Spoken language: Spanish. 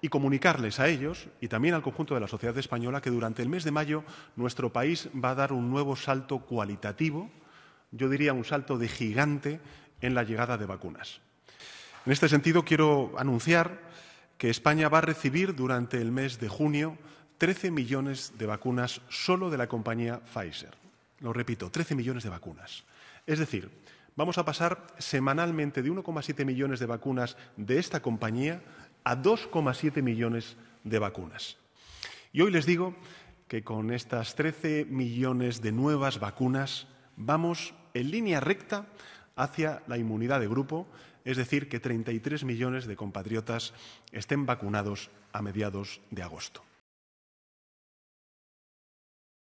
y comunicarles a ellos y también al conjunto de la sociedad española que durante el mes de mayo nuestro país va a dar un nuevo salto cualitativo, yo diría un salto de gigante en la llegada de vacunas. En este sentido, quiero anunciar que España va a recibir durante el mes de junio 13 millones de vacunas solo de la compañía Pfizer. Lo repito, 13 millones de vacunas. Es decir, vamos a pasar semanalmente de 1,7 millones de vacunas de esta compañía a 2,7 millones de vacunas. Y hoy les digo que con estas 13 millones de nuevas vacunas vamos en línea recta hacia la inmunidad de grupo, es decir, que 33 millones de compatriotas estén vacunados a mediados de agosto.